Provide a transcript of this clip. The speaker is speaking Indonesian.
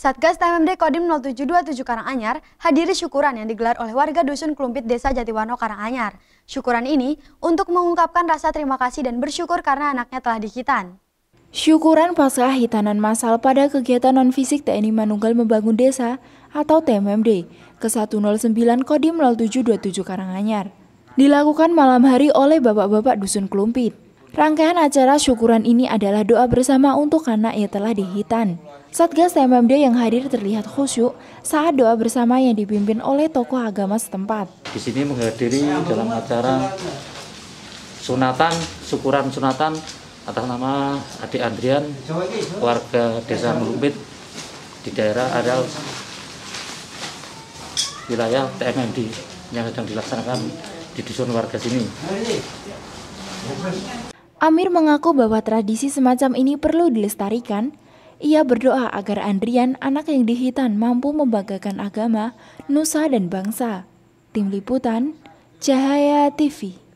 Satgas TMMD Kodim 0727 Karanganyar hadiri syukuran yang digelar oleh warga Dusun Klumpit Desa Jatiwano Karanganyar. Syukuran ini untuk mengungkapkan rasa terima kasih dan bersyukur karena anaknya telah dihitan. Syukuran pasca Hitanan Masal pada kegiatan non-fisik TNI Manunggal Membangun Desa atau TMMD ke-109 Kodim 0727 Karanganyar. Dilakukan malam hari oleh bapak-bapak Dusun Klumpit. Rangkaian acara syukuran ini adalah doa bersama untuk anak yang telah dihitan Satgas TMMD yang hadir terlihat khusyuk saat doa bersama yang dipimpin oleh tokoh agama setempat. Di sini menghadiri dalam acara sunatan, syukuran sunatan atas nama Adi Andrian, warga desa Melumpit di daerah areal wilayah TMMD yang sedang dilaksanakan di dusun warga sini. Amir mengaku bahwa tradisi semacam ini perlu dilestarikan ia berdoa agar Andrian, anak yang dihitan, mampu membanggakan agama, nusa, dan bangsa. Tim Liputan, Cahaya TV